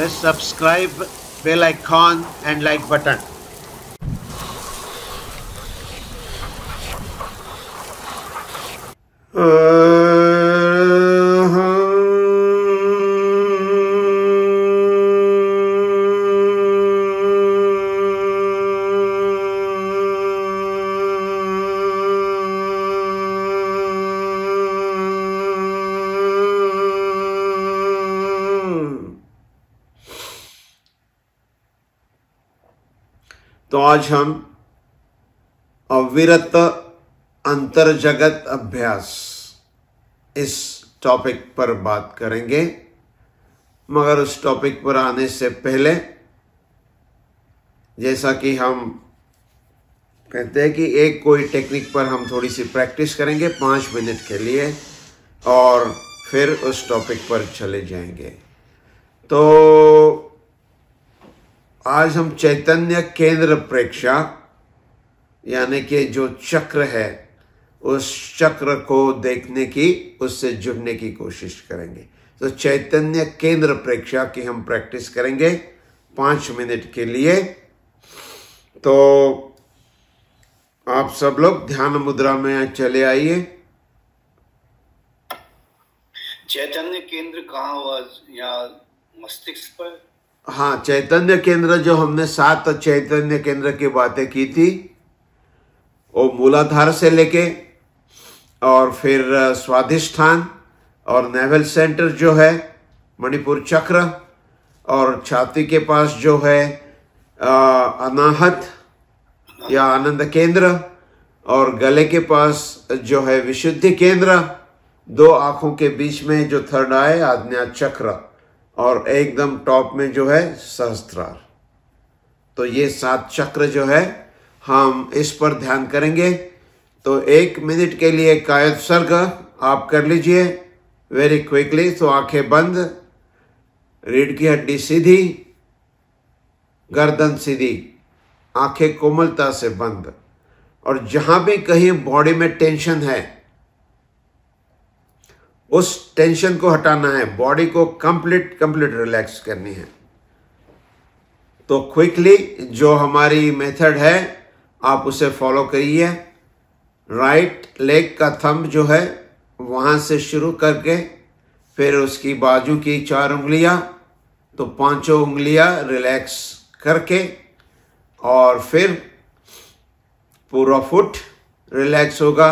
press subscribe bell icon and like button uh. आज हम अविरत अंतर जगत अभ्यास इस टॉपिक पर बात करेंगे मगर उस टॉपिक पर आने से पहले जैसा कि हम कहते हैं कि एक कोई टेक्निक पर हम थोड़ी सी प्रैक्टिस करेंगे पाँच मिनट के लिए और फिर उस टॉपिक पर चले जाएंगे तो आज हम चैतन्य केंद्र प्रेक्षा यानी कि जो चक्र है उस चक्र को देखने की उससे जुड़ने की कोशिश करेंगे तो चैतन्य केंद्र प्रेक्षा की हम प्रैक्टिस करेंगे पांच मिनट के लिए तो आप सब लोग ध्यान मुद्रा में चले आइए चैतन्य केंद्र कहाँ हुआ यहाँ मस्तिष्क पर हाँ चैतन्य केंद्र जो हमने सात चैतन्य केंद्र की बातें की थी वो मूलाधार से लेके और फिर स्वाधिष्ठान और नेवल सेंटर जो है मणिपुर चक्र और छाती के पास जो है आ, अनाहत या आनंद केंद्र और गले के पास जो है विशुद्धि केंद्र दो आंखों के बीच में जो थर्ड आए आज्ञा चक्र और एकदम टॉप में जो है सहस्त्रार तो ये सात चक्र जो है हम इस पर ध्यान करेंगे तो एक मिनट के लिए कायत सर्ग आप कर लीजिए वेरी क्विकली तो आंखें बंद रीढ़ की हड्डी सीधी गर्दन सीधी आंखें कोमलता से बंद और जहाँ भी कहीं बॉडी में टेंशन है उस टेंशन को हटाना है बॉडी को कंप्लीट कंप्लीट रिलैक्स करनी है तो क्विकली जो हमारी मेथड है आप उसे फॉलो करिए राइट लेग का थंब जो है वहाँ से शुरू करके फिर उसकी बाजू की चार उंगलियाँ तो पांचों उंगलियाँ रिलैक्स करके और फिर पूरा फुट रिलैक्स होगा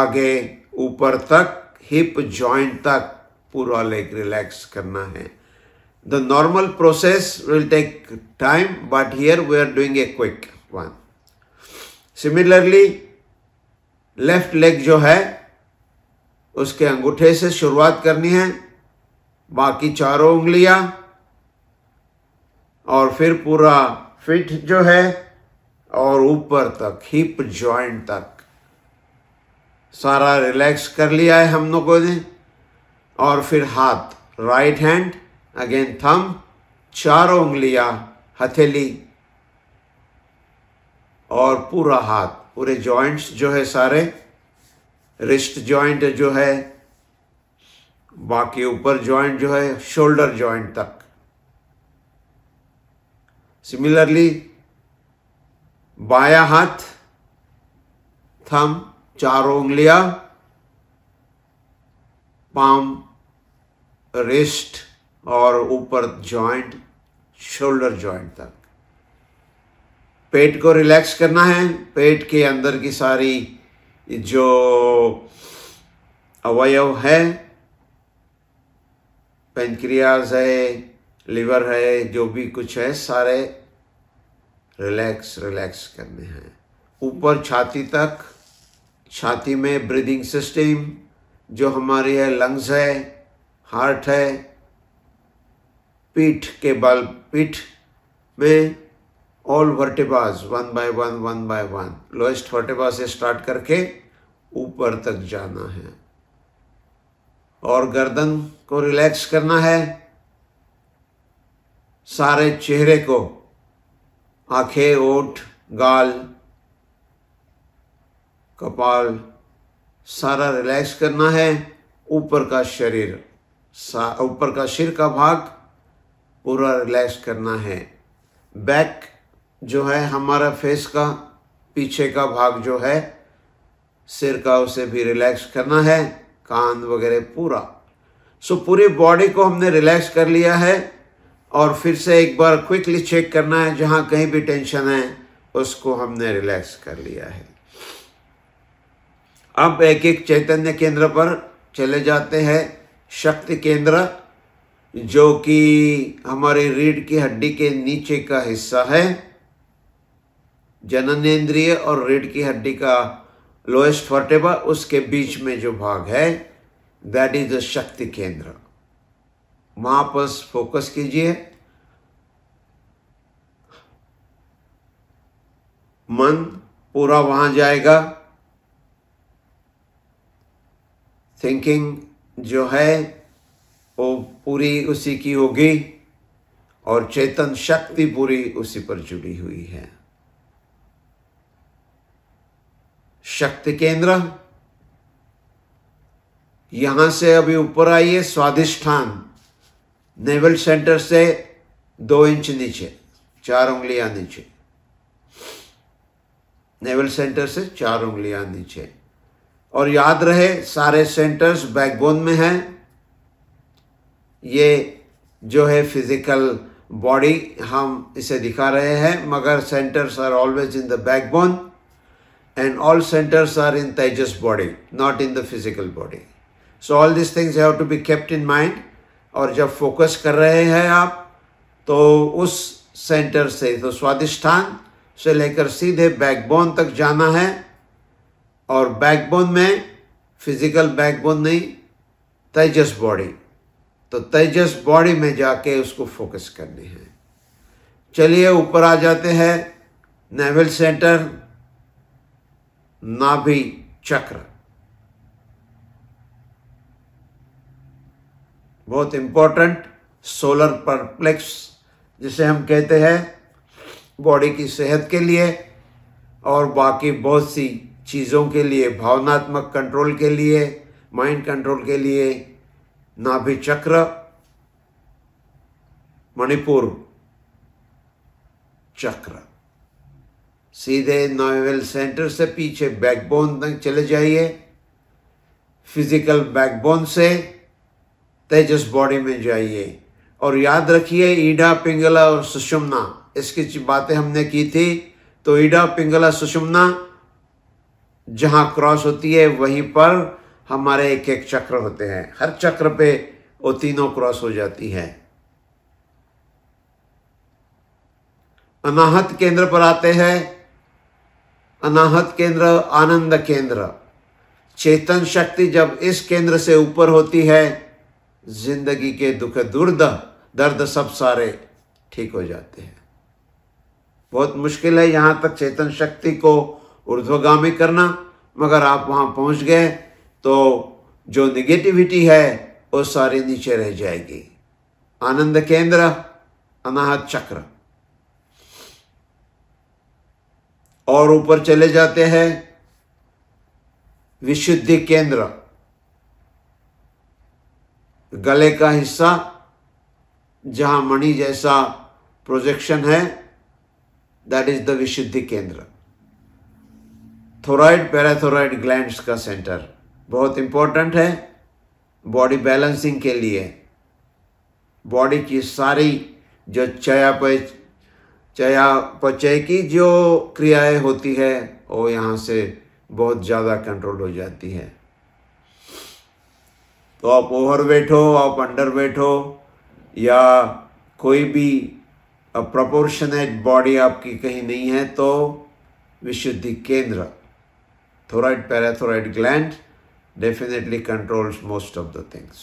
आगे ऊपर तक हिप जॉइंट तक पूरा लेग रिलैक्स करना है the normal process will take time but here we are doing a quick one similarly left leg जो है उसके अंगूठे से शुरुआत करनी है बाकी चारों उंगलियां और फिर पूरा फिट जो है और ऊपर तक हिप जॉइंट तक सारा रिलैक्स कर लिया है हम लोगों ने और फिर हाथ राइट हैंड अगेन थम चारों उंगलियां हथेली और पूरा हाथ पूरे जॉइंट्स जो है सारे रिस्ट जॉइंट जो है बाकी ऊपर जॉइंट जो है शोल्डर जॉइंट तक सिमिलरली बाया हाथ थम चारों उंगलियां पाम रिस्ट और ऊपर जॉइंट शोल्डर जॉइंट तक पेट को रिलैक्स करना है पेट के अंदर की सारी जो अवयव है पेंक्रियाज है लिवर है जो भी कुछ है सारे रिलैक्स रिलैक्स करने हैं ऊपर छाती तक छाती में ब्रीदिंग सिस्टम जो हमारी है लंग्स है हार्ट है पीठ के बल पीठ में all vertebrae one by one one by one lowest vertebra से स्टार्ट करके ऊपर तक जाना है और गर्दन को रिलैक्स करना है सारे चेहरे को आंखें ओठ गाल कपाल सारा रिलैक्स करना है ऊपर का शरीर ऊपर का सिर का भाग पूरा रिलैक्स करना है बैक जो है हमारा फेस का पीछे का भाग जो है सिर का उसे भी रिलैक्स करना है कान वगैरह पूरा सो पूरी बॉडी को हमने रिलैक्स कर लिया है और फिर से एक बार क्विकली चेक करना है जहाँ कहीं भी टेंशन है उसको हमने रिलैक्स कर लिया है अब एक एक चैतन्य केंद्र पर चले जाते हैं शक्ति केंद्र जो कि हमारे रीढ़ की हड्डी के नीचे का हिस्सा है जननेन्द्रिय और रीढ़ की हड्डी का लोएस्ट फर्टेबा उसके बीच में जो भाग है दैट इज द शक्ति केंद्र वहां पर फोकस कीजिए मन पूरा वहां जाएगा थिंकिंग जो है वो पूरी उसी की होगी और चेतन शक्ति पूरी उसी पर जुड़ी हुई है शक्ति केंद्र यहां से अभी ऊपर आइए स्वादिष्ठान नेवल सेंटर से दो इंच नीचे चार उंगलियां नीचे नेवल सेंटर से चार उंगलियां नीचे और याद रहे सारे सेंटर्स बैकबोन में हैं ये जो है फिजिकल बॉडी हम इसे दिखा रहे हैं मगर centres are always in the backbone and all centres are in tejas body not in the physical body so all this things have to be kept in mind और जब फोकस कर रहे हैं आप तो उस सेंटर से तो स्वादिष्ठान से लेकर सीधे बैकबोन तक जाना है और बैकबोन में फिजिकल बैकबोन नहीं तेजस बॉडी तो तेजस बॉडी में जाके उसको फोकस करनी है चलिए ऊपर आ जाते हैं नेवल सेंटर नाभि चक्र बहुत इंपॉर्टेंट सोलर परप्लेक्स जिसे हम कहते हैं बॉडी की सेहत के लिए और बाकी बहुत सी चीज़ों के लिए भावनात्मक कंट्रोल के लिए माइंड कंट्रोल के लिए नाभि चक्र मणिपुर चक्र सीधे नोवेल सेंटर से पीछे बैकबोन तक चले जाइए फिजिकल बैकबोन से तेजस बॉडी में जाइए और याद रखिए ईडा पिंगला और सुषुमना इसकी बातें हमने की थी तो ईडा पिंगला सुषुमना जहाँ क्रॉस होती है वहीं पर हमारे एक एक चक्र होते हैं हर चक्र पे वो तीनों क्रॉस हो जाती है अनाहत केंद्र पर आते हैं अनाहत केंद्र आनंद केंद्र चेतन शक्ति जब इस केंद्र से ऊपर होती है जिंदगी के दुख दुर्द दर्द सब सारे ठीक हो जाते हैं बहुत मुश्किल है यहां तक चेतन शक्ति को ऊर्ध्वगामी करना मगर आप वहाँ पहुँच गए तो जो निगेटिविटी है वो सारी नीचे रह जाएगी आनंद केंद्र अनाहत चक्र और ऊपर चले जाते हैं विशुद्धि केंद्र गले का हिस्सा जहां मणि जैसा प्रोजेक्शन है that is the vishuddhi kendra thyroid parathyroid glands का सेंटर बहुत इंपॉर्टेंट है बॉडी बैलेंसिंग के लिए बॉडी की सारी जो चयापचय चयापचय की जो क्रियाएं होती है वो यहाँ से बहुत ज़्यादा कंट्रोल हो जाती है तो आप ओवर वेट हो आप वेट हो या कोई भी प्रपोर्शनेट बॉडी आपकी कहीं नहीं है तो विशुद्धि केंद्र Thyroid parathyroid gland definitely controls most of the things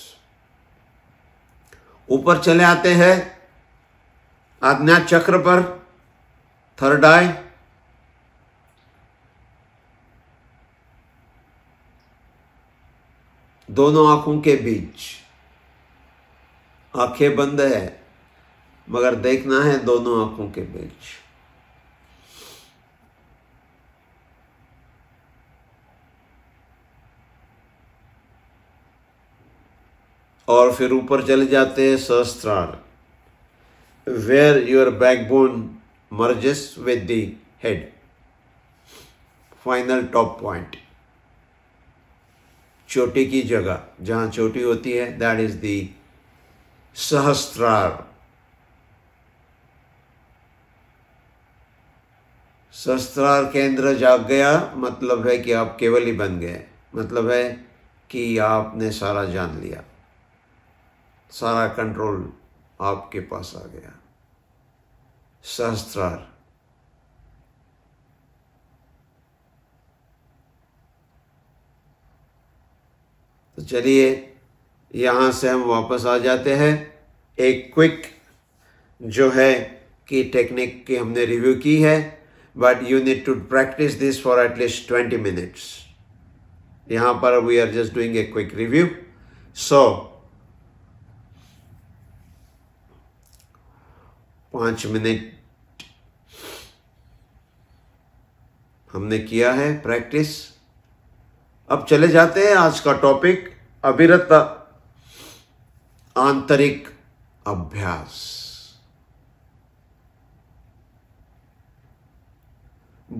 ऊपर चले आते हैं आज्ञा चक्र पर थर्ड आई दोनों आंखों के बीच आंखें बंद है मगर देखना है दोनों आंखों के बीच और फिर ऊपर चले जाते हैं Sahasrara where your backbone merges with the head final top point चोटी की जगह जहां चोटी होती है दैट इज दी सहस्त्रार सहस्त्रार केंद्र जाग गया मतलब है कि आप केवल ही बन गए मतलब है कि आपने सारा जान लिया सारा कंट्रोल आपके पास आ गया सहस्त्रार तो चलिए यहां से हम वापस आ जाते हैं एक क्विक जो है कि टेक्निक की हमने रिव्यू की है but you need to practice this for at least twenty minutes यहां पर we are just doing a quick review so पांच मिनट हमने किया है प्रैक्टिस अब चले जाते हैं आज का टॉपिक अविरत आंतरिक अभ्यास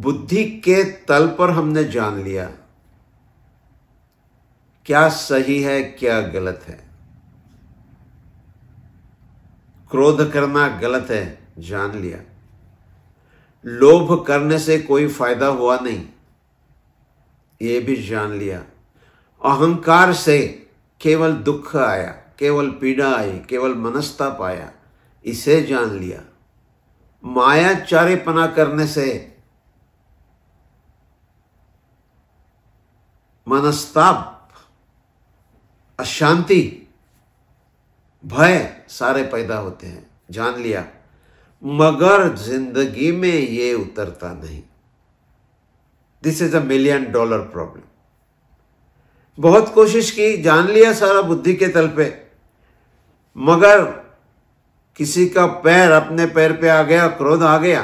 बुद्धि के तल पर हमने जान लिया क्या सही है क्या गलत है क्रोध करना गलत है जान लिया लोभ करने से कोई फायदा हुआ नहीं ये भी जान लिया अहंकार से केवल दुख आया केवल पीड़ा आई केवल मनस्ताप आया इसे जान लिया माया चारे पना करने से मनस्ताप अशांति भय सारे पैदा होते हैं जान लिया मगर जिंदगी में ये उतरता नहीं this is a million dollar problem बहुत कोशिश की जान लिया सारा बुद्धि के तल पे मगर किसी का पैर अपने पैर पे आ गया क्रोध आ गया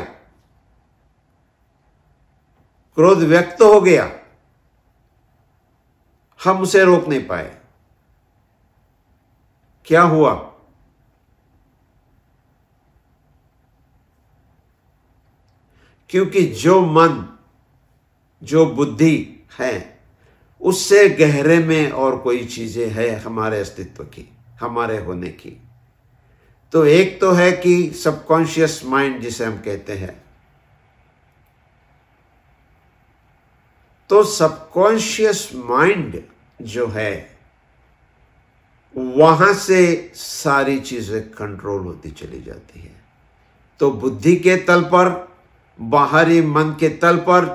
क्रोध व्यक्त हो गया हम उसे रोक नहीं पाए क्या हुआ क्योंकि जो मन जो बुद्धि है उससे गहरे में और कोई चीजें है हमारे अस्तित्व की हमारे होने की तो एक तो है कि सबकॉन्शियस माइंड जिसे हम कहते हैं तो सबकॉन्शियस माइंड जो है वहां से सारी चीजें कंट्रोल होती चली जाती है तो बुद्धि के तल पर बाहरी मन के तल पर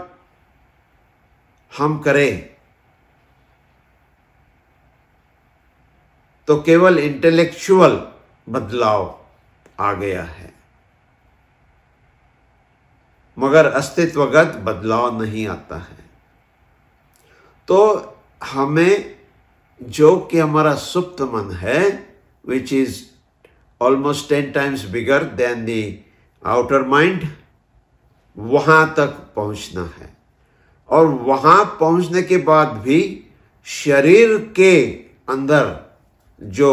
हम करें तो केवल इंटेलेक्चुअल बदलाव आ गया है मगर अस्तित्वगत बदलाव नहीं आता है तो हमें जो कि हमारा सुप्त मन है which is almost ten times bigger than the outer mind वहाँ तक पहुँचना है और वहाँ पहुँचने के बाद भी शरीर के अंदर जो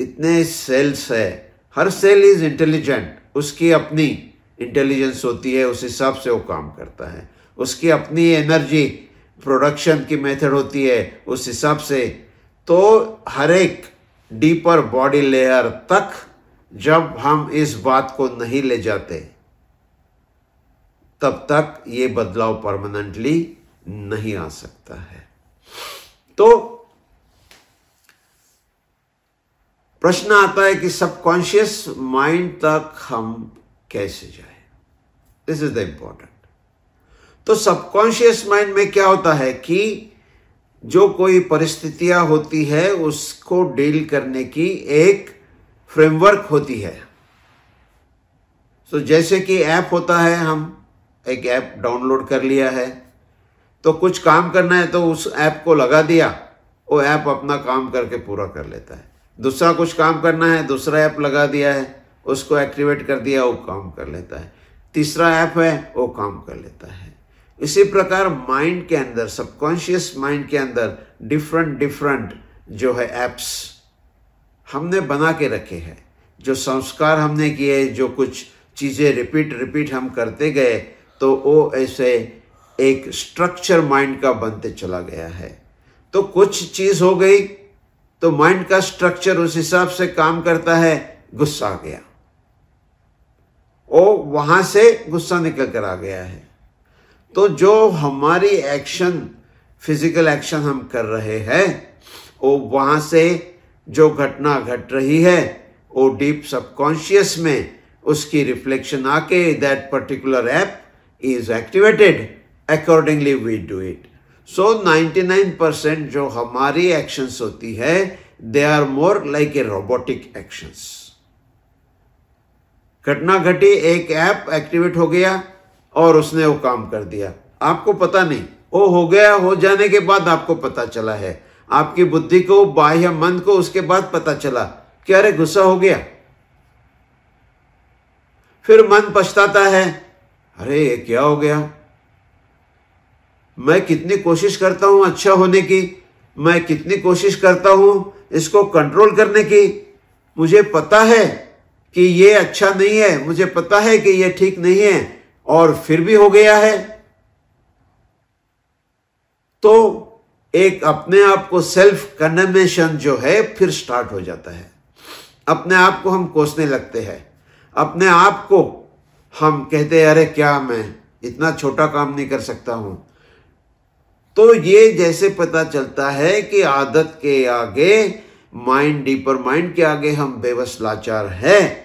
इतने सेल्स है हर सेल इज इंटेलिजेंट उसकी अपनी इंटेलिजेंस होती है उस हिसाब से वो काम करता है उसकी अपनी एनर्जी प्रोडक्शन की मेथड होती है उस हिसाब से तो हर एक डीपर बॉडी लेयर तक जब हम इस बात को नहीं ले जाते तब तक ये बदलाव परमानेंटली नहीं आ सकता है तो प्रश्न आता है कि सबकॉन्शियस माइंड तक हम कैसे जाए दिस इज द इंपॉर्टेंट तो सबकॉन्शियस माइंड में क्या होता है कि जो कोई परिस्थितियां होती है उसको डील करने की एक फ्रेमवर्क होती है so, जैसे कि ऐप होता है हम एक ऐप डाउनलोड कर लिया है तो कुछ काम करना है तो उस ऐप को लगा दिया वो ऐप अपना काम करके पूरा कर लेता है दूसरा कुछ काम करना है दूसरा ऐप लगा दिया है उसको एक्टिवेट कर दिया वो काम कर लेता है तीसरा ऐप है वो काम कर लेता है इसी प्रकार माइंड के अंदर सबकॉन्शियस माइंड के अंदर डिफरेंट डिफरेंट जो है एप्स हमने बना के रखे हैं जो संस्कार हमने किए जो कुछ चीज़ें रिपीट रिपीट हम करते गए तो वो ऐसे एक स्ट्रक्चर माइंड का बनते चला गया है तो कुछ चीज़ हो गई तो माइंड का स्ट्रक्चर उस हिसाब से काम करता है गुस्सा आ गया वो वहां से गुस्सा निकल कर आ गया है तो जो हमारी एक्शन फिजिकल एक्शन हम कर रहे हैं वो वहां से जो घटना घट गट रही है वो डीप सबकॉन्शियस में उसकी रिफ्लेक्शन आके that particular app is activated accordingly we do it so 99 percent जो हमारी एक्शंस होती है they are more like a robotic actions घटना घटी एक ऐप एक्टिवेट हो गया और उसने वो काम कर दिया आपको पता नहीं वो हो गया हो जाने के बाद आपको पता चला है आपकी बुद्धि को बाह्य मन को उसके बाद पता चला कि अरे गुस्सा हो गया फिर मन पछताता है अरे ये क्या हो गया मैं कितनी कोशिश करता हूं अच्छा होने की मैं कितनी कोशिश करता हूं इसको कंट्रोल करने की मुझे पता है कि ये अच्छा नहीं है मुझे पता है कि ये ठीक नहीं है और फिर भी हो गया है तो एक अपने आप को सेल्फ कंडमेशन जो है फिर स्टार्ट हो जाता है अपने आप को हम कोसने लगते हैं अपने आप को हम कहते हैं अरे क्या मैं इतना छोटा काम नहीं कर सकता हूं तो ये जैसे पता चलता है कि आदत के आगे माइंड डीपर माइंड के आगे हम बेबस लाचार हैं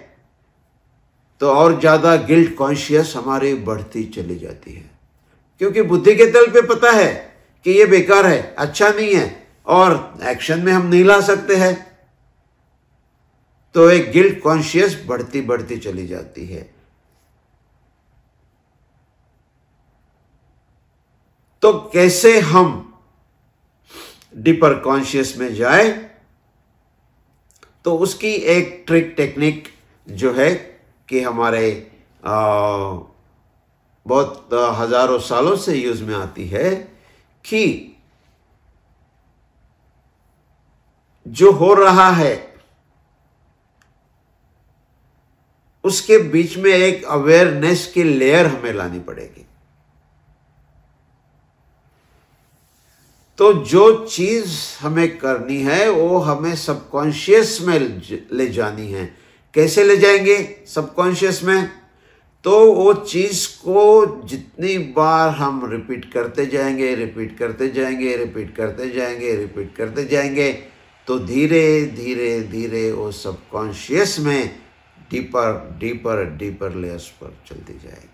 तो और ज़्यादा गिल्ट कॉन्शियस हमारी बढ़ती चली जाती है क्योंकि बुद्धि के तल पे पता है कि ये बेकार है अच्छा नहीं है और एक्शन में हम नहीं ला सकते हैं तो एक गिल्ट कॉन्शियस बढ़ती बढ़ती चली जाती है तो कैसे हम डीपर कॉन्शियस में जाए तो उसकी एक ट्रिक टेक्निक जो है कि हमारे आ, बहुत हजारों सालों से यूज में आती है कि जो हो रहा है उसके बीच में एक अवेयरनेस की लेयर हमें लानी पड़ेगी तो जो चीज हमें करनी है वो हमें सबकॉन्शियस में ले जानी है कैसे ले जाएंगे सबकॉन्शियस में तो वो चीज़ को जितनी बार हम रिपीट करते जाएंगे रिपीट करते जाएंगे रिपीट करते जाएंगे रिपीट करते जाएंगे तो धीरे धीरे धीरे वो सबकॉन्शियस में डीपर डीपर डीपर लेयर्स पर चलती जाएगी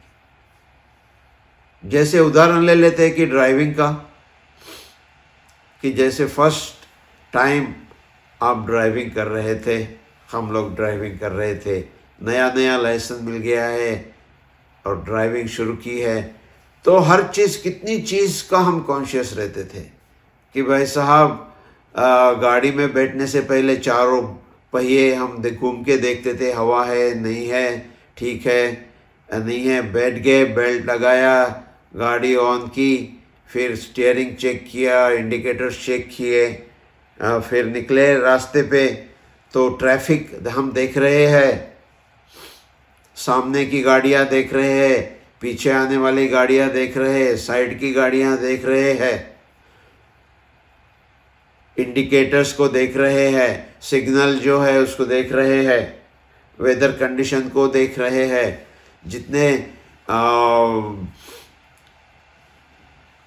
जैसे उदाहरण ले लेते हैं कि ड्राइविंग का कि जैसे फर्स्ट टाइम आप ड्राइविंग कर रहे थे हम लोग ड्राइविंग कर रहे थे नया नया लाइसेंस मिल गया है और ड्राइविंग शुरू की है तो हर चीज़ कितनी चीज़ का हम कॉन्शियस रहते थे कि भाई साहब गाड़ी में बैठने से पहले चारों पहिए हम घूम के देखते थे हवा है नहीं है ठीक है नहीं है बैठ गए बेल्ट लगाया गाड़ी ऑन की फिर स्टीयरिंग चेक किया इंडिकेटर्स चेक किए फिर निकले रास्ते पे तो ट्रैफिक हम देख रहे हैं सामने की गाड़ियां देख रहे हैं पीछे आने वाली गाड़ियां देख रहे हैं साइड की गाड़ियां देख रहे हैं इंडिकेटर्स को देख रहे हैं सिग्नल जो है उसको देख रहे हैं वेदर कंडीशन को देख रहे हैं जितने आ,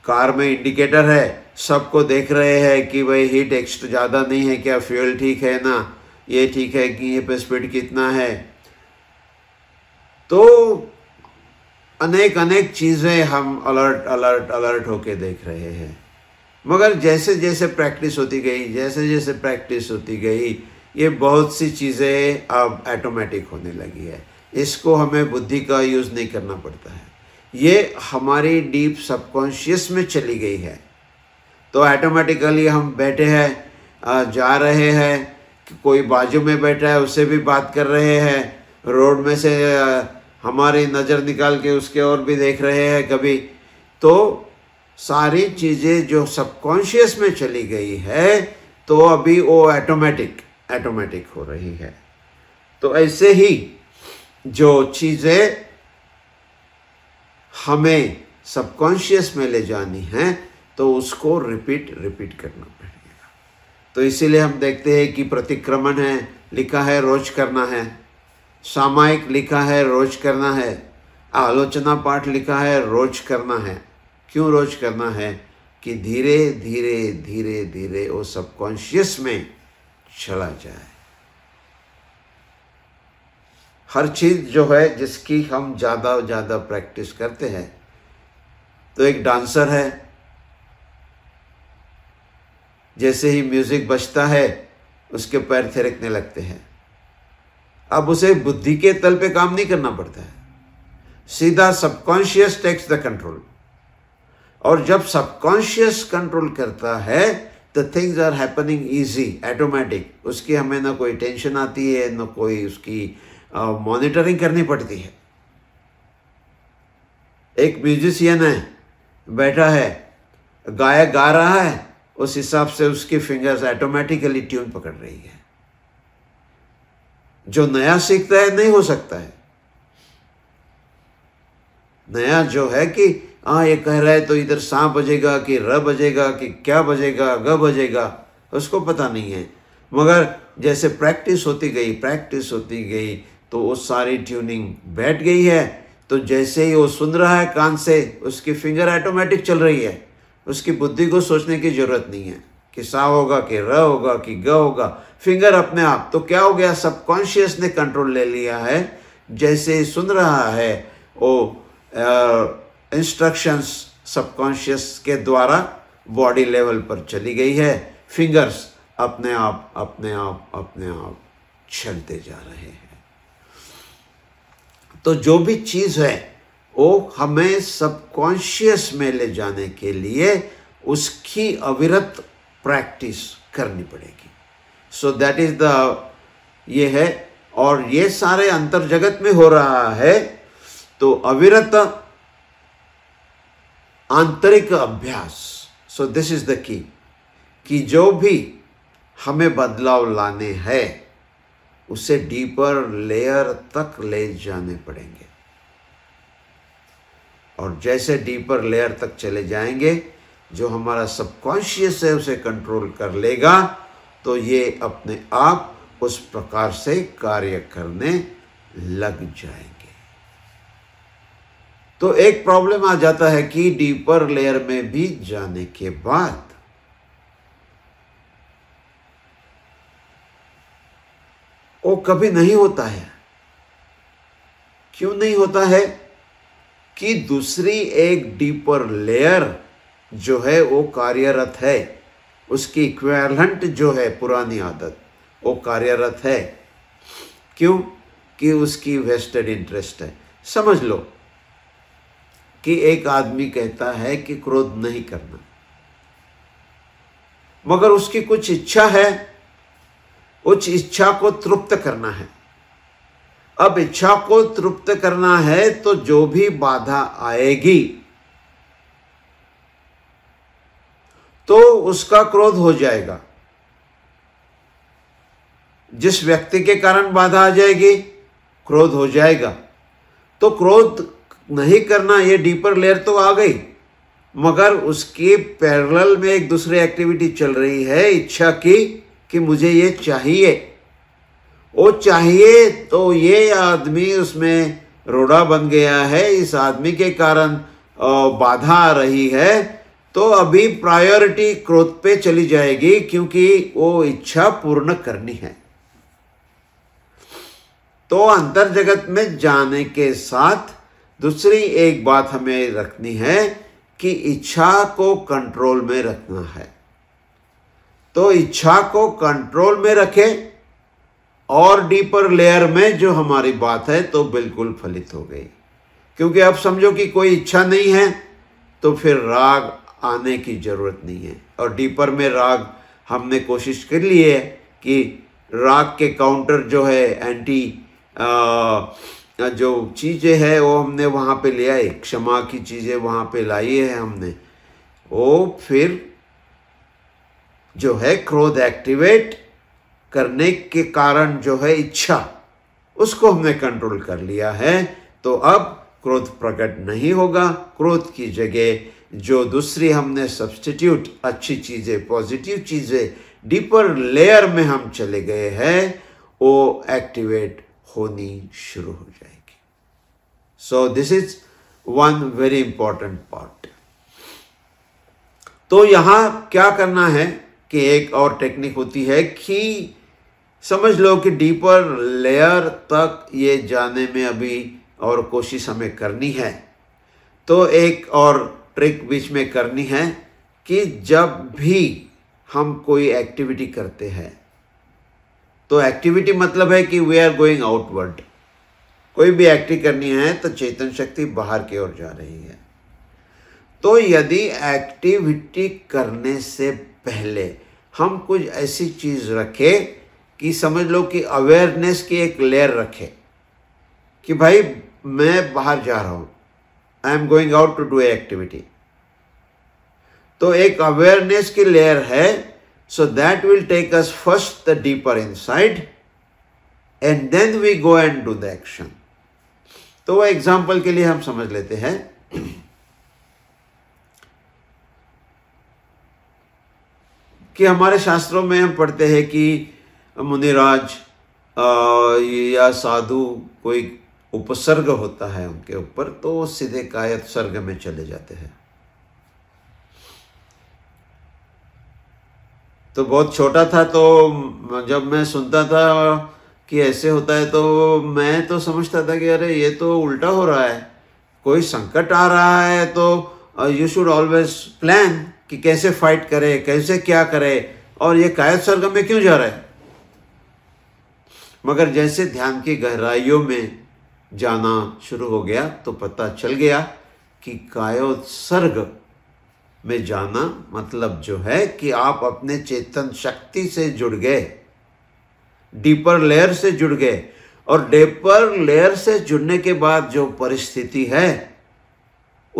कार में इंडिकेटर है सबको देख रहे हैं कि भाई हीट एक्स्ट्रा ज़्यादा नहीं है क्या फ्यूल ठीक है ना ये ठीक है कि ये पे स्पीड कितना है तो अनेक अनेक चीज़ें हम अलर्ट अलर्ट अलर्ट होके देख रहे हैं मगर जैसे जैसे प्रैक्टिस होती गई जैसे जैसे प्रैक्टिस होती गई ये बहुत सी चीज़ें अब ऐटोमेटिक होने लगी है इसको हमें बुद्धि का यूज़ नहीं करना पड़ता है ये हमारी डीप सबकॉन्शियस में चली गई है तो ऐटोमेटिकली हम बैठे हैं जा रहे हैं कोई बाजू में बैठा है उससे भी बात कर रहे हैं रोड में से हमारी नज़र निकाल के उसके और भी देख रहे हैं कभी तो सारी चीज़ें जो सबकॉन्शियस में चली गई है तो अभी वो ऐटोमेटिक ऑटोमेटिक हो रही है तो ऐसे ही जो चीज़ें हमें सबकॉन्शियस में ले जानी है तो उसको रिपीट रिपीट करना तो इसीलिए हम देखते हैं कि प्रतिक्रमण है लिखा है रोज करना है सामायिक लिखा है रोज करना है आलोचना पाठ लिखा है रोज करना है क्यों रोज करना है कि धीरे धीरे धीरे धीरे वो सबकॉन्शियस में चला जाए हर चीज़ जो है जिसकी हम ज़्यादा ज़्यादा प्रैक्टिस करते हैं तो एक डांसर है जैसे ही म्यूज़िक बजता है उसके पैर थिरकने लगते हैं अब उसे बुद्धि के तल पे काम नहीं करना पड़ता है सीधा सबकॉन्शियस टेक्स द कंट्रोल और जब सबकॉन्शियस कंट्रोल करता है तो things are happening easy automatic उसकी हमें ना कोई टेंशन आती है ना कोई उसकी मॉनिटरिंग uh, करनी पड़ती है एक म्यूजिशियन है बैठा है गायक गा रहा है उस हिसाब से उसकी फिंगर्स ऑटोमेटिकली ट्यून पकड़ रही है जो नया सीखता है नहीं हो सकता है नया जो है कि हाँ ये कह रहा है तो इधर सांप बजेगा कि र बजेगा कि क्या बजेगा ग बजेगा उसको पता नहीं है मगर जैसे प्रैक्टिस होती गई प्रैक्टिस होती गई तो वो सारी ट्यूनिंग बैठ गई है तो जैसे ही वो सुन रहा है कान से उसकी फिंगर ऑटोमेटिक चल रही है उसकी बुद्धि को सोचने की जरूरत नहीं है कि सा होगा कि र होगा कि ग होगा फिंगर अपने आप तो क्या हो गया सबकॉन्शियस ने कंट्रोल ले लिया है जैसे सुन रहा है वो इंस्ट्रक्शंस सबकॉन्शियस के द्वारा बॉडी लेवल पर चली गई है फिंगर्स अपने आप अपने आप अपने आप चलते जा रहे हैं तो जो भी चीज़ है वो हमें सबकॉन्शियस में ले जाने के लिए उसकी अविरत प्रैक्टिस करनी पड़ेगी सो दैट इज द ये है और ये सारे अंतर जगत में हो रहा है तो अविरत आंतरिक अभ्यास सो दिस इज द की कि जो भी हमें बदलाव लाने हैं उसे डीपर लेयर तक ले जाने पड़ेंगे और जैसे डीपर लेयर तक चले जाएंगे जो हमारा सबकॉन्शियस है उसे कंट्रोल कर लेगा तो ये अपने आप उस प्रकार से कार्य करने लग जाएंगे तो एक प्रॉब्लम आ जाता है कि डीपर लेयर में भी जाने के बाद वो कभी नहीं होता है क्यों नहीं होता है कि दूसरी एक डीपर लेयर जो है वो कार्यरत है उसकी इक्वेलेंट जो है पुरानी आदत वो कार्यरत है क्यों कि उसकी वेस्टेड इंटरेस्ट है समझ लो कि एक आदमी कहता है कि क्रोध नहीं करना मगर उसकी कुछ इच्छा है उस इच्छा को तृप्त करना है अब इच्छा को तृप्त करना है तो जो भी बाधा आएगी तो उसका क्रोध हो जाएगा जिस व्यक्ति के कारण बाधा आ जाएगी क्रोध हो जाएगा तो क्रोध नहीं करना ये डीपर लेयर तो आ गई मगर उसके पैरल में एक दूसरी एक्टिविटी चल रही है इच्छा की कि मुझे ये चाहिए वो चाहिए तो ये आदमी उसमें रोड़ा बन गया है इस आदमी के कारण बाधा आ रही है तो अभी प्रायोरिटी क्रोध पे चली जाएगी क्योंकि वो इच्छा पूर्ण करनी है तो अंतर जगत में जाने के साथ दूसरी एक बात हमें रखनी है कि इच्छा को कंट्रोल में रखना है तो इच्छा को कंट्रोल में रखें और डीपर लेयर में जो हमारी बात है तो बिल्कुल फलित हो गई क्योंकि अब समझो कि कोई इच्छा नहीं है तो फिर राग आने की जरूरत नहीं है और डीपर में राग हमने कोशिश कर ली है कि राग के काउंटर जो है एंटी आ, जो चीज़ें है वो हमने वहाँ पे ले आए क्षमा की चीज़ें वहाँ पे लाई है हमने वो फिर जो है क्रोध एक्टिवेट करने के कारण जो है इच्छा उसको हमने कंट्रोल कर लिया है तो अब क्रोध प्रकट नहीं होगा क्रोध की जगह जो दूसरी हमने सब्सटीट्यूट अच्छी चीज़ें पॉजिटिव चीज़ें डीपर लेयर में हम चले गए हैं वो एक्टिवेट होनी शुरू हो जाएगी so this is one very important part तो यहाँ क्या करना है कि एक और टेक्निक होती है कि समझ लो कि डीपर लेयर तक ये जाने में अभी और कोशिश हमें करनी है तो एक और ट्रिक बीच में करनी है कि जब भी हम कोई एक्टिविटी करते हैं तो एक्टिविटी मतलब है कि वी आर गोइंग आउटवर्ड कोई भी एक्टिव करनी है तो चेतन शक्ति बाहर की ओर जा रही है तो यदि एक्टिविटी करने से पहले हम कुछ ऐसी चीज़ रखें कि समझ लो कि अवेयरनेस की एक लेयर रखे कि भाई मैं बाहर जा रहा हूं I am going out to do activity तो एक अवेयरनेस की लेयर है so that will take us first the deeper inside and then we go and do the action तो वह एग्जाम्पल के लिए हम समझ लेते हैं कि हमारे शास्त्रों में हम पढ़ते हैं कि मुनिराज या साधु कोई उपसर्ग होता है उनके ऊपर तो सीधे कायत सर्ग में चले जाते हैं तो बहुत छोटा था तो जब मैं सुनता था कि ऐसे होता है तो मैं तो समझता था कि अरे ये तो उल्टा हो रहा है कोई संकट आ रहा है तो यू शुड ऑलवेज प्लान कि कैसे फाइट करे कैसे क्या करे और ये कायत सर्ग में क्यों जा रहा है मगर जैसे ध्यान की गहराइयों में जाना शुरू हो गया तो पता चल गया कि कायोत्सर्ग में जाना मतलब जो है कि आप अपने चेतन शक्ति से जुड़ गए डीपर लेयर से जुड़ गए और डेपर लेयर से जुड़ने के बाद जो परिस्थिति है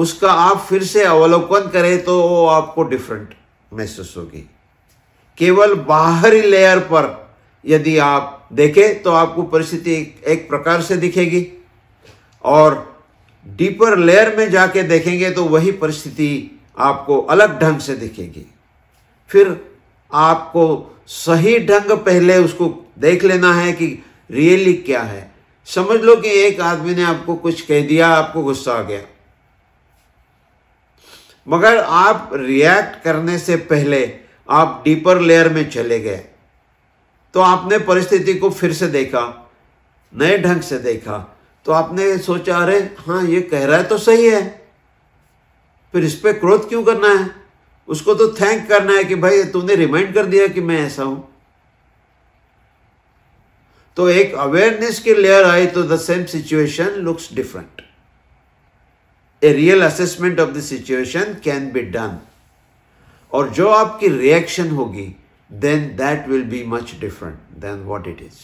उसका आप फिर से अवलोकन करें तो वो आपको डिफरेंट महसूस होगी केवल बाहरी लेयर पर यदि आप देखें तो आपको परिस्थिति एक प्रकार से दिखेगी और डीपर लेयर में जाके देखेंगे तो वही परिस्थिति आपको अलग ढंग से दिखेगी फिर आपको सही ढंग पहले उसको देख लेना है कि रियली क्या है समझ लो कि एक आदमी ने आपको कुछ कह दिया आपको गुस्सा आ गया मगर आप रिएक्ट करने से पहले आप डीपर लेयर में चले गए तो आपने परिस्थिति को फिर से देखा नए ढंग से देखा तो आपने सोचा अरे हाँ ये कह रहा है तो सही है फिर इस पर क्रोध क्यों करना है उसको तो थैंक करना है कि भाई तूने रिमाइंड कर दिया कि मैं ऐसा हूं तो एक अवेयरनेस की लेयर आई तो the same situation looks different a real assessment of the situation can be done और जो आपकी रिएक्शन होगी then that will be much different than what it is.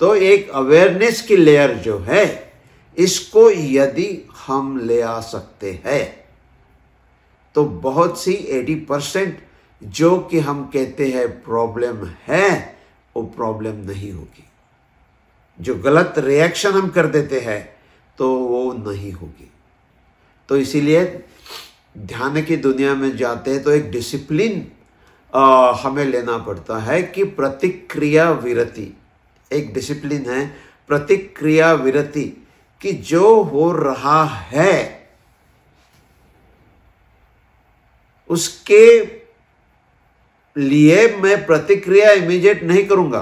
तो एक अवेयरनेस की लेयर जो है इसको यदि हम ले आ सकते हैं तो बहुत सी एटी परसेंट जो कि हम कहते हैं प्रॉब्लम है वो प्रॉब्लम नहीं होगी जो गलत रिएक्शन हम कर देते हैं तो वो नहीं होगी तो इसीलिए ध्यान की दुनिया में जाते हैं तो एक डिसिप्लिन आ, हमें लेना पड़ता है कि प्रतिक्रिया विरति एक डिसिप्लिन है प्रतिक्रिया विरति कि जो हो रहा है उसके लिए मैं प्रतिक्रिया इमीजिएट नहीं करूंगा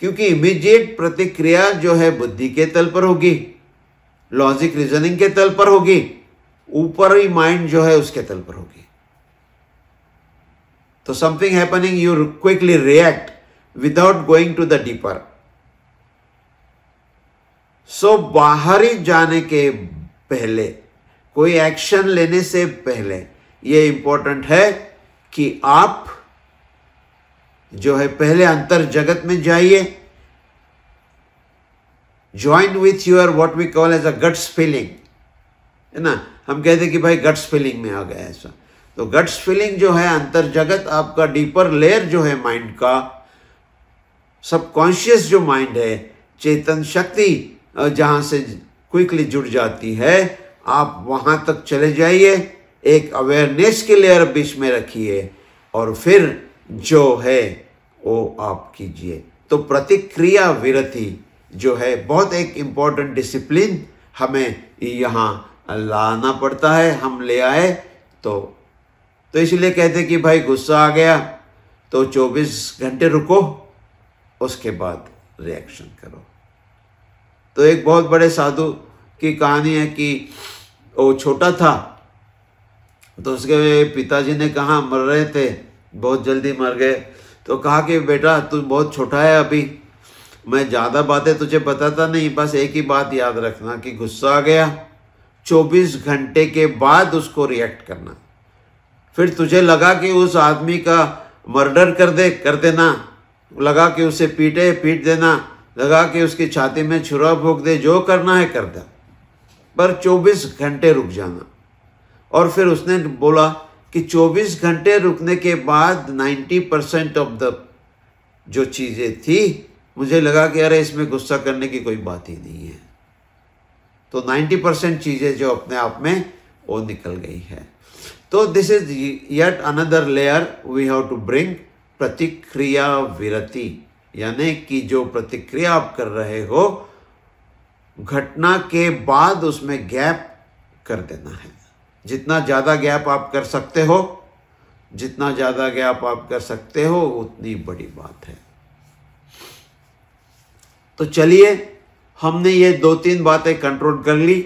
क्योंकि इमीजिएट प्रतिक्रिया जो है बुद्धि के तल पर होगी लॉजिक रीजनिंग के तल पर होगी ऊपर ही माइंड जो है उसके तल पर होगी तो something happening you quickly react without going to the deeper so बाहरी बाहर ही जाने के पहले कोई एक्शन लेने से पहले ये इंपॉर्टेंट है कि आप जो है पहले अंतर जगत में जाइए join with your what we call as a guts feeling है ना हम कहते कि भाई गट्स फीलिंग में आ गया ऐसा तो गट्स फीलिंग जो है अंतर जगत आपका डीपर लेयर जो है माइंड का सबकॉन्शियस जो माइंड है चेतन शक्ति जहाँ से क्विकली जुड़ जाती है आप वहाँ तक चले जाइए एक अवेयरनेस के लेयर बीच में रखिए और फिर जो है वो आप कीजिए तो प्रतिक्रिया विरति जो है बहुत एक इम्पॉर्टेंट डिसिप्लिन हमें यहाँ लाना पड़ता है हम ले आए तो तो इसलिए कहते कि भाई गुस्सा आ गया तो 24 घंटे रुको उसके बाद रिएक्शन करो तो एक बहुत बड़े साधु की कहानी है कि वो छोटा था तो उसके पिताजी ने कहा मर रहे थे बहुत जल्दी मर गए तो कहा कि बेटा तू बहुत छोटा है अभी मैं ज़्यादा बातें तुझे बताता नहीं बस एक ही बात याद रखना कि गुस्सा आ गया 24 घंटे के बाद उसको रिएक्ट करना फिर तुझे लगा कि उस आदमी का मर्डर कर दे कर देना लगा कि उसे पीटे पीट देना लगा कि उसकी छाती में छुरा भोंक दे जो करना है कर दे पर 24 घंटे रुक जाना और फिर उसने बोला कि 24 घंटे रुकने के बाद 90 परसेंट ऑफ द जो चीज़ें थी मुझे लगा कि अरे इसमें गुस्सा करने की कोई बात ही नहीं है तो 90 परसेंट चीज़ें जो अपने आप में वो निकल गई है तो this is yet another layer we have to bring प्रतिक्रिया विरति यानी कि जो प्रतिक्रिया आप कर रहे हो घटना के बाद उसमें गैप कर देना है जितना ज़्यादा गैप आप कर सकते हो जितना ज़्यादा गैप आप कर सकते हो उतनी बड़ी बात है तो चलिए हमने ये दो तीन बातें कंट्रोल कर ली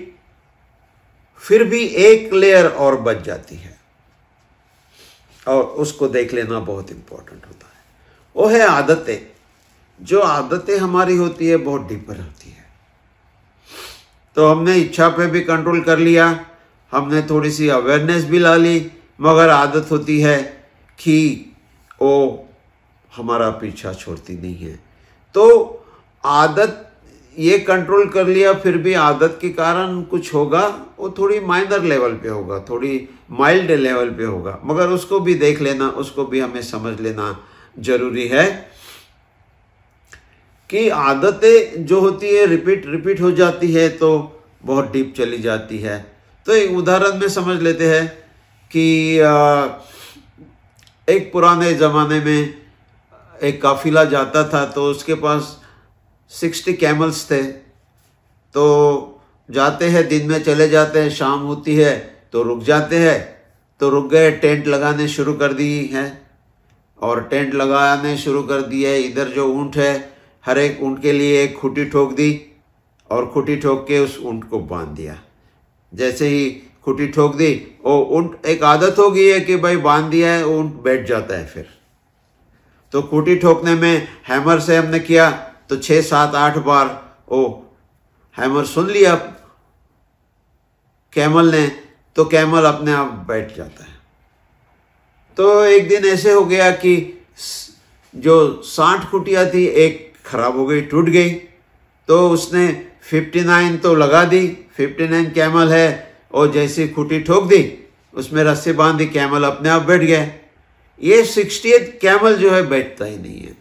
फिर भी एक लेयर और बच जाती है और उसको देख लेना बहुत इंपॉर्टेंट होता है वो है आदतें जो आदतें हमारी होती है बहुत डीपर होती है तो हमने इच्छा पे भी कंट्रोल कर लिया हमने थोड़ी सी अवेयरनेस भी ला ली मगर आदत होती है कि वो हमारा पीछा छोड़ती नहीं है तो आदत ये कंट्रोल कर लिया फिर भी आदत के कारण कुछ होगा वो थोड़ी माइनर लेवल पे होगा थोड़ी माइल्ड लेवल पे होगा मगर उसको भी देख लेना उसको भी हमें समझ लेना जरूरी है कि आदतें जो होती है रिपीट रिपीट हो जाती है तो बहुत डीप चली जाती है तो एक उदाहरण में समझ लेते हैं कि एक पुराने ज़माने में एक काफिला जाता था तो उसके पास सिक्सटी कैमल्स थे तो जाते हैं दिन में चले जाते हैं शाम होती है तो रुक जाते हैं तो रुक गए टेंट लगाने शुरू कर दी है और टेंट लगाने शुरू कर दिए इधर जो ऊँट है हर एक ऊँट के लिए एक खुटी ठोक दी और खुटी ठोक के उस ऊँट को बांध दिया जैसे ही खुटी ठोक दी वो ऊँट एक आदत हो गई है कि भाई बांध दिया है ऊँट बैठ जाता है फिर तो खुटी ठोकने में हैमर से हमने किया तो छः सात आठ बार ओ हैमर सुन लिया कैमल ने तो कैमल अपने आप बैठ जाता है तो एक दिन ऐसे हो गया कि जो साठ कुटिया थी एक खराब हो गई टूट गई तो उसने फिफ्टी नाइन तो लगा दी फिफ्टी नाइन कैमल है और जैसी खूटी ठोक दी उसमें रस्सी बांध दी कैमल अपने आप बैठ गए ये सिक्सटी कैमल जो है बैठता ही नहीं है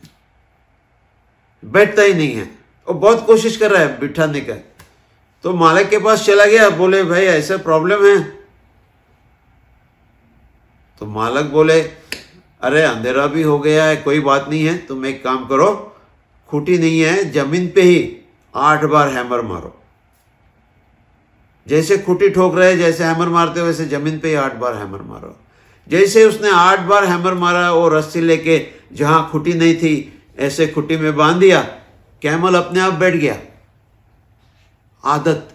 बैठता ही नहीं है और बहुत कोशिश कर रहा है बिठाने का तो मालिक के पास चला गया बोले भाई ऐसा प्रॉब्लम है तो मालक बोले अरे अंधेरा भी हो गया है कोई बात नहीं है तुम एक काम करो खूटी नहीं है जमीन पे ही आठ बार हैमर मारो जैसे खूटी ठोक रहे जैसे हैमर मारते वैसे जमीन पे ही आठ बार हैमर मारो जैसे उसने आठ बार हैमर मारा वो रस्सी लेके जहां खूटी नहीं थी ऐसे खुट्टी में बांध दिया कैमल अपने आप बैठ गया आदत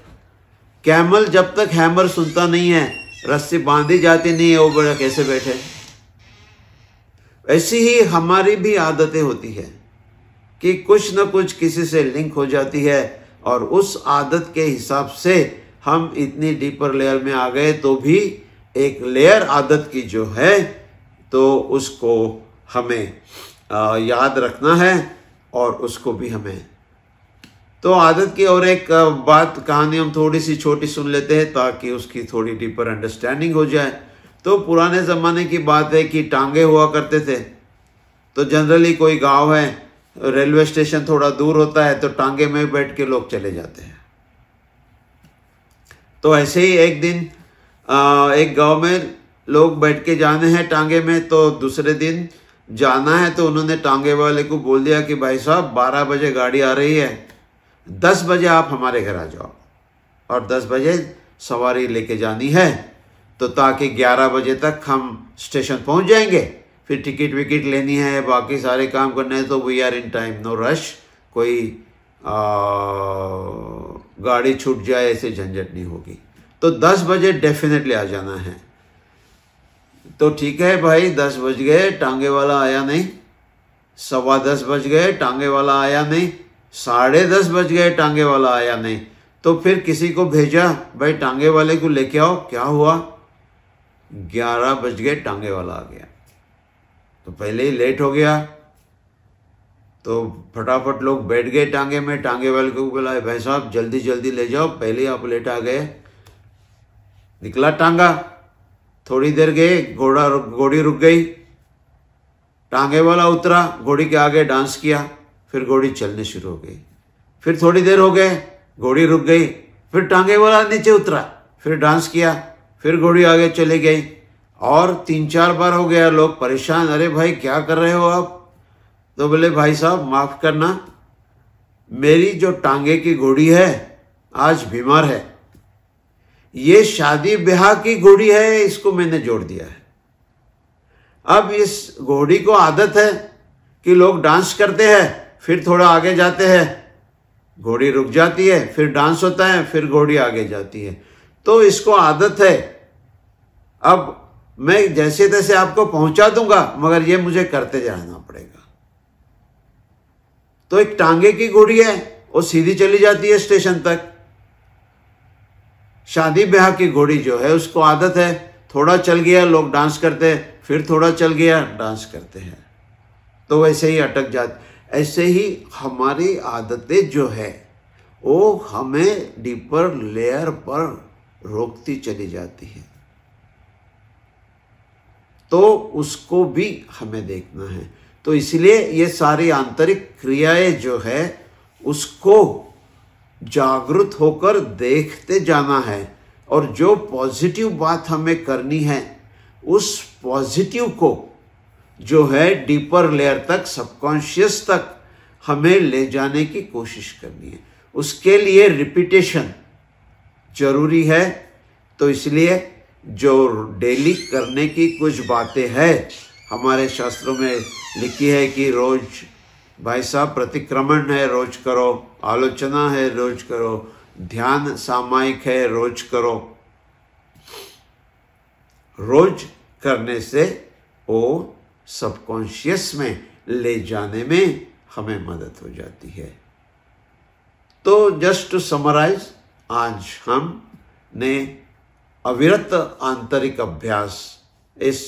कैमल जब तक हैमर सुनता नहीं है रस्सी बांधी जाती नहीं है वो बड़ा कैसे बैठे ऐसी ही हमारी भी आदतें होती है कि कुछ ना कुछ किसी से लिंक हो जाती है और उस आदत के हिसाब से हम इतनी डीपर लेयर में आ गए तो भी एक लेयर आदत की जो है तो उसको हमें याद रखना है और उसको भी हमें तो आदत की और एक बात कहानी हम थोड़ी सी छोटी सुन लेते हैं ताकि उसकी थोड़ी डीपर अंडरस्टैंडिंग हो जाए तो पुराने ज़माने की बात है कि टांगे हुआ करते थे तो जनरली कोई गांव है रेलवे स्टेशन थोड़ा दूर होता है तो टांगे में बैठ के लोग चले जाते हैं तो ऐसे ही एक दिन एक गांव में लोग बैठ के जाने हैं टांगे में तो दूसरे दिन जाना है तो उन्होंने टांगे वाले को बोल दिया कि भाई साहब बारह बजे गाड़ी आ रही है दस बजे आप हमारे घर आ जाओ और दस बजे सवारी लेके जानी है तो ताकि ग्यारह बजे तक हम स्टेशन पहुंच जाएंगे फिर टिकट विकट लेनी है बाकी सारे काम करने हैं तो we are in time no rush कोई आ, गाड़ी छूट जाए ऐसे झंझट नहीं होगी तो दस बजे डेफिनेटली आ जाना है तो ठीक है भाई दस बज गए टांगे वाला आया नहीं सवा दस बज गए टांगे वाला आया नहीं साढ़े दस बज गए टांगे वाला आया नहीं तो फिर किसी को भेजा भाई टांगे वाले को लेके आओ क्या हुआ ग्यारह बज गए टांगे वाला आ गया तो पहले ही लेट हो गया तो फटाफट लोग बैठ गए टांगे में टांगे वाले को बोला भाई साहब जल्दी जल्दी ले जाओ पहले आप लेट आ गए निकला टांगा थोड़ी देर गए घोड़ा घोड़ी रुक गई टांगे वाला उतरा घोड़ी के आगे डांस किया फिर घोड़ी चलने शुरू हो गई फिर थोड़ी देर हो गए घोड़ी रुक गई फिर टांगे वाला नीचे उतरा फिर डांस किया फिर घोड़ी आगे चली गई और तीन चार बार हो गया लोग परेशान अरे भाई क्या कर रहे हो आप तो बोले भाई साहब माफ़ करना मेरी जो टांगे की घोड़ी है आज बीमार है ये शादी ब्याह की घोड़ी है इसको मैंने जोड़ दिया है अब इस घोड़ी को आदत है कि लोग डांस करते हैं फिर थोड़ा आगे जाते हैं घोड़ी रुक जाती है फिर डांस होता है फिर घोड़ी आगे जाती है तो इसको आदत है अब मैं जैसे तैसे आपको पहुंचा दूंगा मगर ये मुझे करते जाना पड़ेगा तो एक टांगे की घोड़ी है वो सीधी चली जाती है स्टेशन तक शादी ब्याह की घोड़ी जो है उसको आदत है थोड़ा चल गया लोग डांस करते हैं फिर थोड़ा चल गया डांस करते हैं तो वैसे ही अटक जाते ऐसे ही हमारी आदतें जो है वो हमें डीपर लेयर पर रोकती चली जाती है तो उसको भी हमें देखना है तो इसलिए ये सारी आंतरिक क्रियाएं जो है उसको जागृत होकर देखते जाना है और जो पॉजिटिव बात हमें करनी है उस पॉजिटिव को जो है डीपर लेयर तक सबकॉन्शियस तक हमें ले जाने की कोशिश करनी है उसके लिए रिपीटेशन जरूरी है तो इसलिए जो डेली करने की कुछ बातें हैं हमारे शास्त्रों में लिखी है कि रोज़ भाई साहब प्रतिक्रमण है रोज करो आलोचना है रोज करो ध्यान सामायिक है रोज करो रोज करने से वो सबकॉन्शियस में ले जाने में हमें मदद हो जाती है तो जस्ट टू समराइज आज हम ने अविरत आंतरिक अभ्यास इस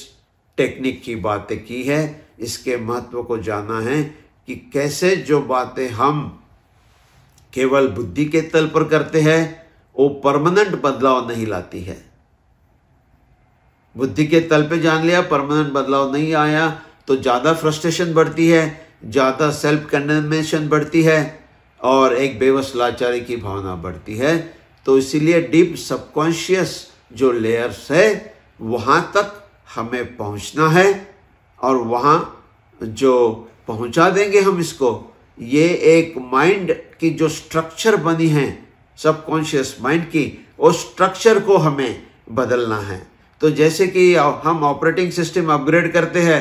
टेक्निक की बातें की है इसके महत्व को जाना है कि कैसे जो बातें हम केवल बुद्धि के तल पर करते हैं वो परमानेंट बदलाव नहीं लाती है बुद्धि के तल पे जान लिया परमानेंट बदलाव नहीं आया तो ज़्यादा फ्रस्ट्रेशन बढ़ती है ज़्यादा सेल्फ कंडेमेशन बढ़ती है और एक बेवस लाचारी की भावना बढ़ती है तो इसीलिए डीप सबकॉन्शियस जो लेयर्स है वहाँ तक हमें पहुँचना है और वहाँ जो पहुंचा देंगे हम इसको ये एक माइंड की जो स्ट्रक्चर बनी है सबकॉन्शियस माइंड की उस स्ट्रक्चर को हमें बदलना है तो जैसे कि हम ऑपरेटिंग सिस्टम अपग्रेड करते हैं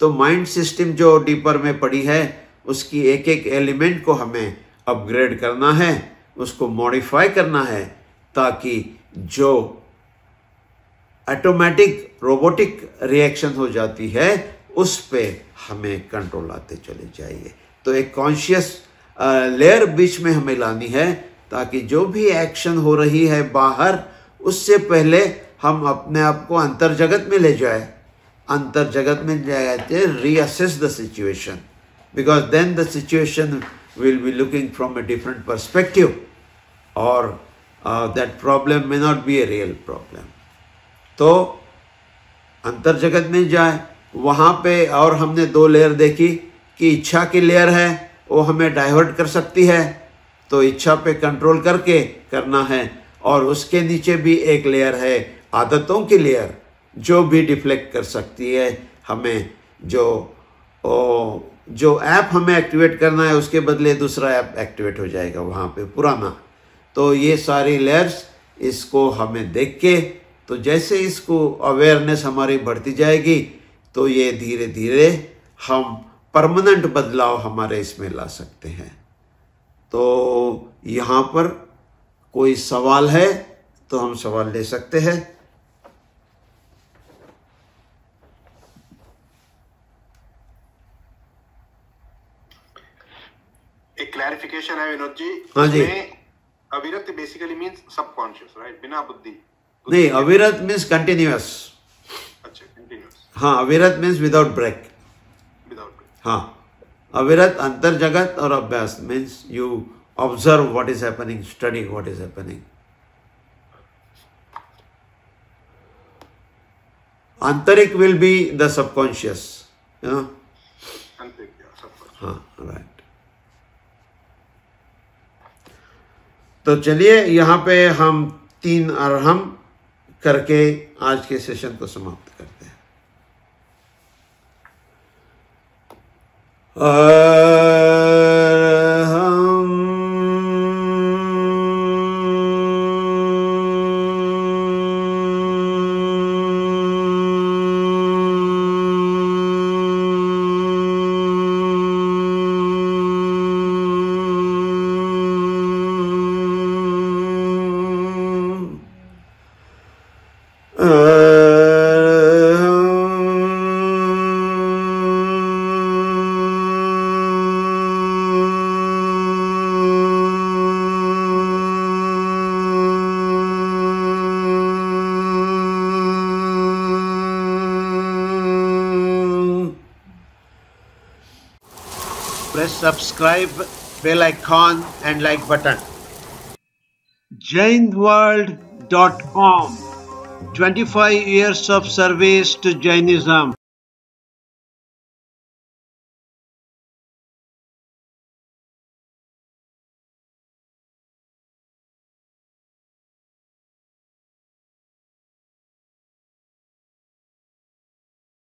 तो माइंड सिस्टम जो डीपर में पड़ी है उसकी एक एक एलिमेंट को हमें अपग्रेड करना है उसको मॉडिफाई करना है ताकि जो ऑटोमेटिक रोबोटिक रिएक्शन हो जाती है उस पर हमें कंट्रोल आते चले जाइए तो एक कॉन्शियस लेयर बीच में हमें लानी है ताकि जो भी एक्शन हो रही है बाहर उससे पहले हम अपने आप को अंतर जगत में ले जाए अंतर जगत में जाते reassess the situation because then the situation will be looking from a different perspective और that problem may not be a real problem तो अंतर जगत में जाए वहाँ पे और हमने दो लेयर देखी कि इच्छा की लेयर है वो हमें डाइवर्ट कर सकती है तो इच्छा पे कंट्रोल करके करना है और उसके नीचे भी एक लेयर है आदतों की लेयर जो भी डिफ्लेक्ट कर सकती है हमें जो ओ, जो ऐप हमें एक्टिवेट करना है उसके बदले दूसरा ऐप एक्टिवेट हो जाएगा वहाँ पे पुराना तो ये सारी लेयर्स इसको हमें देख के तो जैसे इसको अवेयरनेस हमारी बढ़ती जाएगी तो ये धीरे धीरे हम परमानेंट बदलाव हमारे इसमें ला सकते हैं तो यहाँ पर कोई सवाल है तो हम सवाल ले सकते हैं एक क्लैरिफिकेशन है विनोद जी हाँ जी अविरत बेसिकली मीन्स सबकॉन्शियस राइट बिना बुद्धि नहीं अविरत मीन्स कंटिन्यूअस हाँ अविरत मीन्स विदाउट ब्रेक हाँ अविरत अंतर जगत और अभ्यास means you observe what is happening study what is happening आंतरिक विल बी द सबकॉन्शियस हाँ राइट तो चलिए यहां पे हम तीन अरहम करके आज के सेशन को समाप्त करते Uh... subscribe bell icon and like button. JainWorld.com 25 years of service to Jainism.